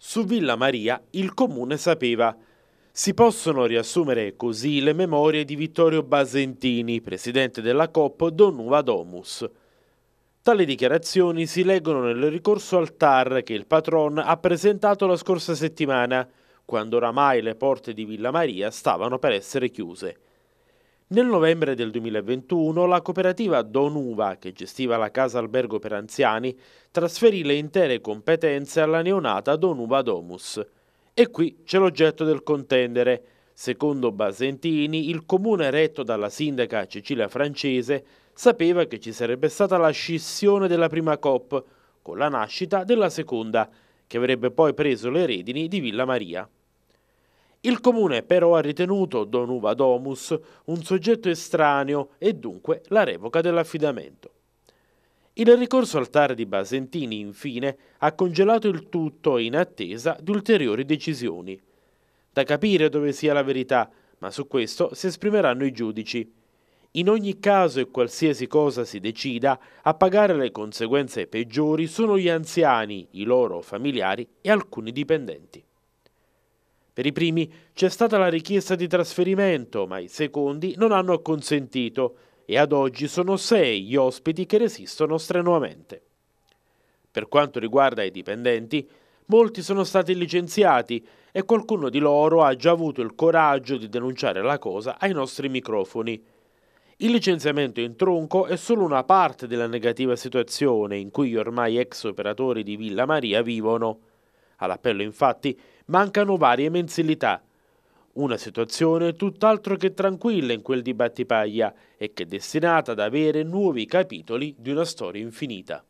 Su Villa Maria il comune sapeva. Si possono riassumere così le memorie di Vittorio Basentini, presidente della COP Don Uva Domus. Tali dichiarazioni si leggono nel ricorso al TAR che il patron ha presentato la scorsa settimana, quando oramai le porte di Villa Maria stavano per essere chiuse. Nel novembre del 2021 la cooperativa Don Uva, che gestiva la casa albergo per anziani, trasferì le intere competenze alla neonata Don Uva Domus. E qui c'è l'oggetto del contendere. Secondo Basentini, il comune retto dalla sindaca Cecilia Francese sapeva che ci sarebbe stata la scissione della prima COP, con la nascita della seconda, che avrebbe poi preso le redini di Villa Maria. Il comune però ha ritenuto Don Uva Domus un soggetto estraneo e dunque la revoca dell'affidamento. Il ricorso al TAR di Basentini, infine, ha congelato il tutto in attesa di ulteriori decisioni. Da capire dove sia la verità, ma su questo si esprimeranno i giudici. In ogni caso e qualsiasi cosa si decida, a pagare le conseguenze peggiori sono gli anziani, i loro familiari e alcuni dipendenti. Per i primi c'è stata la richiesta di trasferimento, ma i secondi non hanno acconsentito e ad oggi sono sei gli ospiti che resistono strenuamente. Per quanto riguarda i dipendenti, molti sono stati licenziati e qualcuno di loro ha già avuto il coraggio di denunciare la cosa ai nostri microfoni. Il licenziamento in tronco è solo una parte della negativa situazione in cui gli ormai ex operatori di Villa Maria vivono. All'appello, infatti, mancano varie mensilità. Una situazione tutt'altro che tranquilla in quel di Battipaglia e che è destinata ad avere nuovi capitoli di una storia infinita.